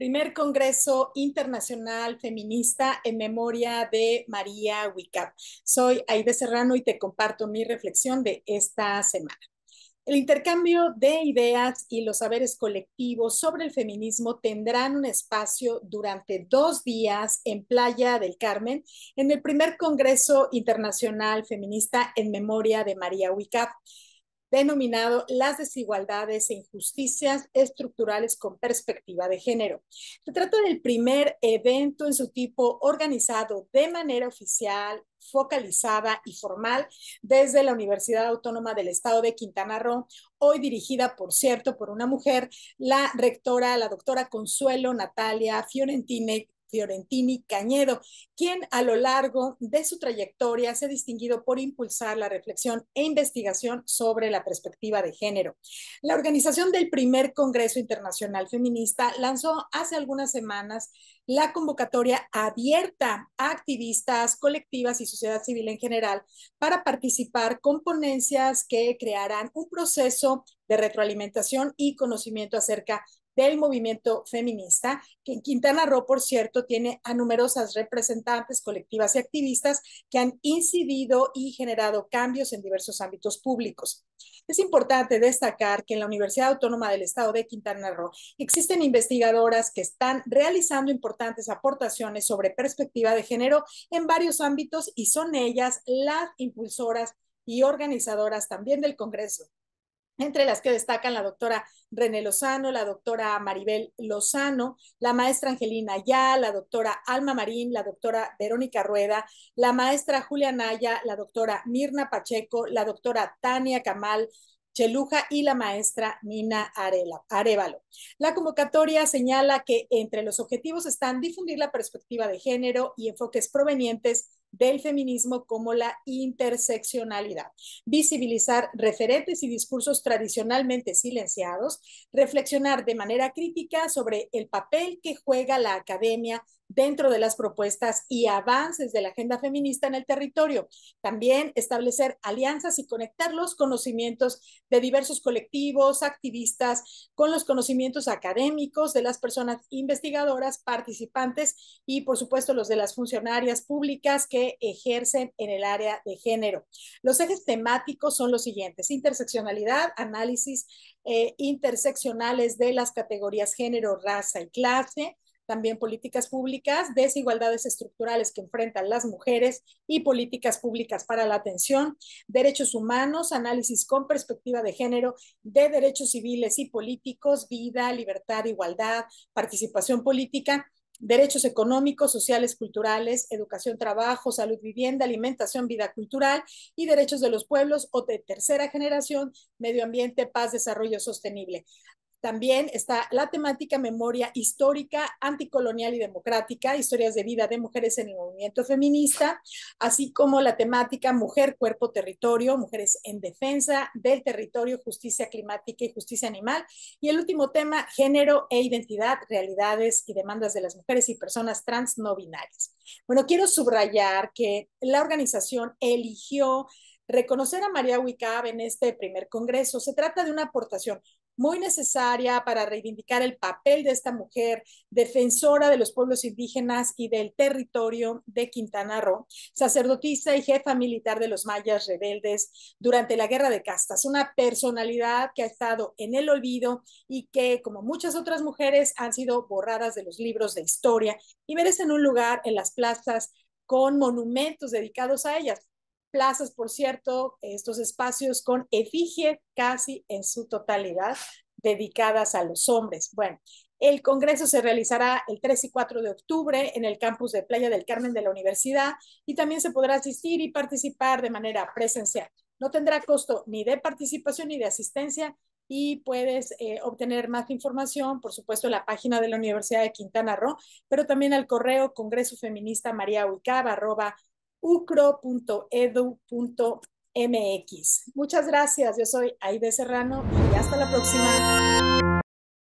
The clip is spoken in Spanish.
primer Congreso Internacional Feminista en memoria de María Wicap. Soy Aide Serrano y te comparto mi reflexión de esta semana. El intercambio de ideas y los saberes colectivos sobre el feminismo tendrán un espacio durante dos días en Playa del Carmen, en el primer Congreso Internacional Feminista en memoria de María Wicap denominado Las desigualdades e injusticias estructurales con perspectiva de género. Se trata del primer evento en su tipo organizado de manera oficial focalizada y formal desde la Universidad Autónoma del Estado de Quintana Roo, hoy dirigida, por cierto, por una mujer, la rectora, la doctora Consuelo Natalia Fiorentine Fiorentini Cañedo, quien a lo largo de su trayectoria se ha distinguido por impulsar la reflexión e investigación sobre la perspectiva de género. La organización del primer Congreso Internacional Feminista lanzó hace algunas semanas la convocatoria abierta a activistas, colectivas y sociedad civil en general para participar con ponencias que crearán un proceso de retroalimentación y conocimiento acerca del movimiento feminista, que en Quintana Roo, por cierto, tiene a numerosas representantes, colectivas y activistas que han incidido y generado cambios en diversos ámbitos públicos. Es importante destacar que en la Universidad Autónoma del Estado de Quintana Roo existen investigadoras que están realizando importantes aportaciones sobre perspectiva de género en varios ámbitos y son ellas las impulsoras y organizadoras también del Congreso entre las que destacan la doctora René Lozano, la doctora Maribel Lozano, la maestra Angelina Ya, la doctora Alma Marín, la doctora Verónica Rueda, la maestra Julia Naya, la doctora Mirna Pacheco, la doctora Tania Camal, Cheluja y la maestra Nina Arevalo. La convocatoria señala que entre los objetivos están difundir la perspectiva de género y enfoques provenientes del feminismo como la interseccionalidad. Visibilizar referentes y discursos tradicionalmente silenciados, reflexionar de manera crítica sobre el papel que juega la academia, dentro de las propuestas y avances de la agenda feminista en el territorio. También establecer alianzas y conectar los conocimientos de diversos colectivos, activistas, con los conocimientos académicos de las personas investigadoras, participantes y, por supuesto, los de las funcionarias públicas que ejercen en el área de género. Los ejes temáticos son los siguientes. Interseccionalidad, análisis eh, interseccionales de las categorías género, raza y clase también políticas públicas, desigualdades estructurales que enfrentan las mujeres y políticas públicas para la atención, derechos humanos, análisis con perspectiva de género de derechos civiles y políticos, vida, libertad, igualdad, participación política derechos económicos, sociales, culturales, educación, trabajo, salud, vivienda, alimentación, vida cultural y derechos de los pueblos o de tercera generación, medio ambiente, paz, desarrollo sostenible. También está la temática memoria histórica, anticolonial y democrática, historias de vida de mujeres en el movimiento feminista, así como la temática mujer, cuerpo, territorio, mujeres en defensa del territorio, justicia climática y justicia animal. Y el último tema, género e identidad, realidades y demandas de las mujeres y personas trans no binarias. Bueno, quiero subrayar que la organización eligió reconocer a María Huicab en este primer congreso. Se trata de una aportación muy necesaria para reivindicar el papel de esta mujer, defensora de los pueblos indígenas y del territorio de Quintana Roo, sacerdotisa y jefa militar de los mayas rebeldes durante la Guerra de Castas, una personalidad que ha estado en el olvido y que, como muchas otras mujeres, han sido borradas de los libros de historia y merecen un lugar en las plazas con monumentos dedicados a ellas plazas, por cierto, estos espacios con efigie casi en su totalidad dedicadas a los hombres. Bueno, el Congreso se realizará el 3 y 4 de octubre en el campus de Playa del Carmen de la universidad y también se podrá asistir y participar de manera presencial. No tendrá costo ni de participación ni de asistencia y puedes eh, obtener más información, por supuesto, en la página de la Universidad de Quintana Roo, pero también al correo congresofeministamariauicaba.com ucro.edu.mx. Muchas gracias, yo soy Aide Serrano y hasta la próxima.